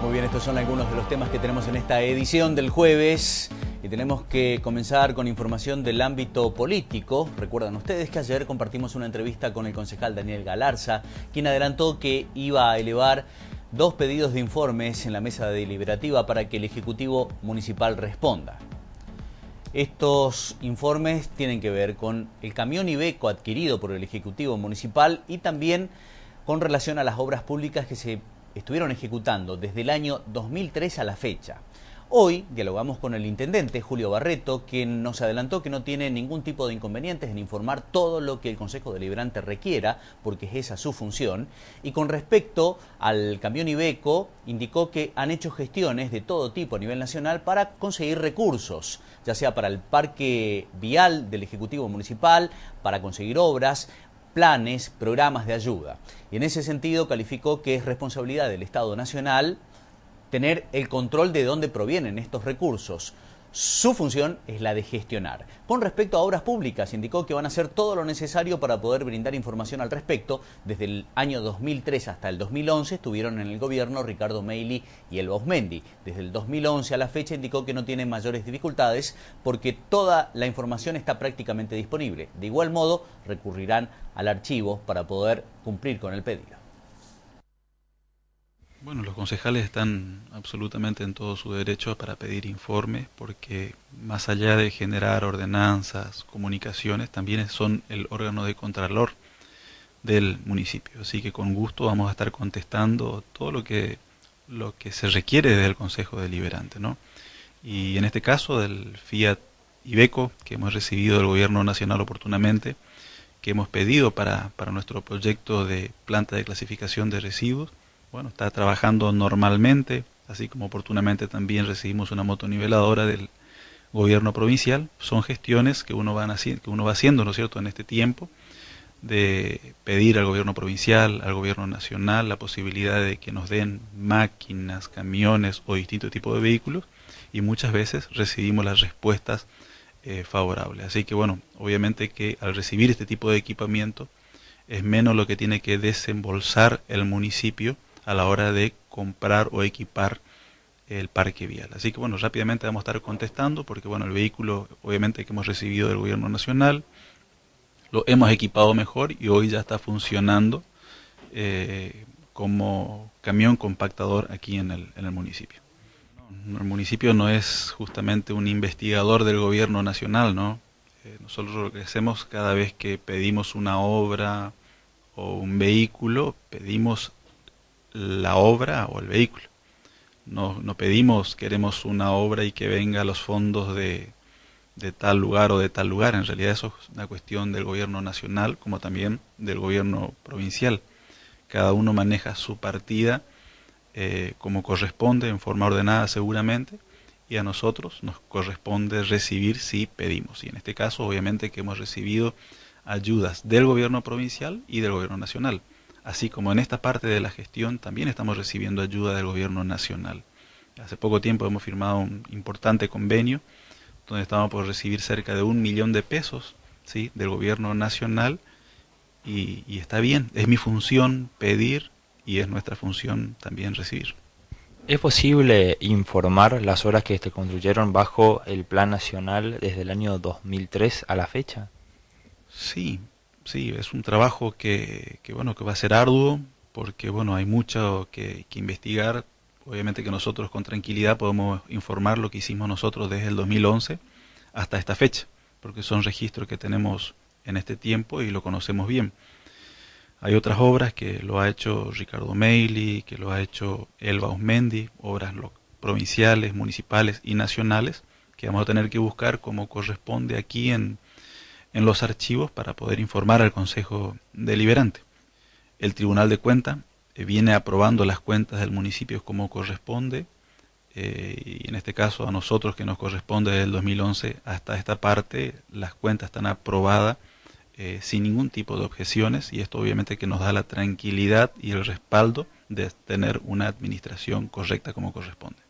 Muy bien, estos son algunos de los temas que tenemos en esta edición del jueves. Y tenemos que comenzar con información del ámbito político. Recuerdan ustedes que ayer compartimos una entrevista con el concejal Daniel Galarza, quien adelantó que iba a elevar dos pedidos de informes en la mesa deliberativa para que el Ejecutivo Municipal responda. Estos informes tienen que ver con el camión Ibeco adquirido por el Ejecutivo Municipal y también con relación a las obras públicas que se estuvieron ejecutando desde el año 2003 a la fecha. Hoy dialogamos con el intendente Julio Barreto, quien nos adelantó que no tiene ningún tipo de inconvenientes en informar todo lo que el Consejo Deliberante requiera, porque es esa su función. Y con respecto al camión Ibeco, indicó que han hecho gestiones de todo tipo a nivel nacional para conseguir recursos, ya sea para el parque vial del Ejecutivo Municipal, para conseguir obras, planes, programas de ayuda. Y en ese sentido calificó que es responsabilidad del Estado Nacional tener el control de dónde provienen estos recursos, su función es la de gestionar. Con respecto a obras públicas, indicó que van a hacer todo lo necesario para poder brindar información al respecto. Desde el año 2003 hasta el 2011 estuvieron en el gobierno Ricardo Meili y el Mendi. Desde el 2011 a la fecha indicó que no tienen mayores dificultades porque toda la información está prácticamente disponible. De igual modo, recurrirán al archivo para poder cumplir con el pedido. Bueno, los concejales están absolutamente en todo su derecho para pedir informes porque más allá de generar ordenanzas, comunicaciones, también son el órgano de contralor del municipio. Así que con gusto vamos a estar contestando todo lo que, lo que se requiere desde el Consejo Deliberante. ¿no? Y en este caso del Fiat Ibeco, que hemos recibido del Gobierno Nacional oportunamente, que hemos pedido para nuestro proyecto de planta de clasificación de residuos, bueno, está trabajando normalmente, así como oportunamente también recibimos una motoniveladora del gobierno provincial. Son gestiones que uno, que uno va haciendo, ¿no es cierto?, en este tiempo de pedir al gobierno provincial, al gobierno nacional, la posibilidad de que nos den máquinas, camiones o distinto tipo de vehículos y muchas veces recibimos las respuestas eh, favorables. Así que bueno, obviamente que al recibir este tipo de equipamiento es menos lo que tiene que desembolsar el municipio a la hora de comprar o equipar el parque vial. Así que bueno, rápidamente vamos a estar contestando porque bueno, el vehículo obviamente que hemos recibido del gobierno nacional, lo hemos equipado mejor y hoy ya está funcionando eh, como camión compactador aquí en el, municipio. el municipio no es justamente un investigador del gobierno nacional, ¿no? Eh, nosotros lo que hacemos cada vez que pedimos una obra o un vehículo, pedimos la obra o el vehículo. No, no pedimos, queremos una obra y que venga los fondos de, de tal lugar o de tal lugar. En realidad eso es una cuestión del gobierno nacional como también del gobierno provincial. Cada uno maneja su partida eh, como corresponde, en forma ordenada seguramente, y a nosotros nos corresponde recibir si pedimos. Y en este caso, obviamente que hemos recibido ayudas del gobierno provincial y del gobierno nacional así como en esta parte de la gestión también estamos recibiendo ayuda del gobierno nacional. Hace poco tiempo hemos firmado un importante convenio donde estamos por recibir cerca de un millón de pesos ¿sí? del gobierno nacional y, y está bien, es mi función pedir y es nuestra función también recibir. ¿Es posible informar las horas que se construyeron bajo el Plan Nacional desde el año 2003 a la fecha? Sí, sí, es un trabajo que, bueno, que va a ser arduo, porque bueno, hay mucho que, investigar. Obviamente que nosotros con tranquilidad podemos informar lo que hicimos nosotros desde el 2011 hasta esta fecha, porque son registros que tenemos en este tiempo y lo conocemos bien. Hay otras obras que lo ha hecho Ricardo Meili, que lo ha hecho Elba Osmendi, obras provinciales, municipales y nacionales, que vamos a tener que buscar como corresponde aquí en, en los archivos para poder informar al Consejo Deliberante. El Tribunal de Cuentas eh, viene aprobando las cuentas del municipio como corresponde, eh, y en este caso a nosotros que nos corresponde desde el 2011 hasta esta parte, las cuentas están aprobadas eh, sin ningún tipo de objeciones y esto obviamente que nos da la tranquilidad y el respaldo de tener una administración correcta como corresponde.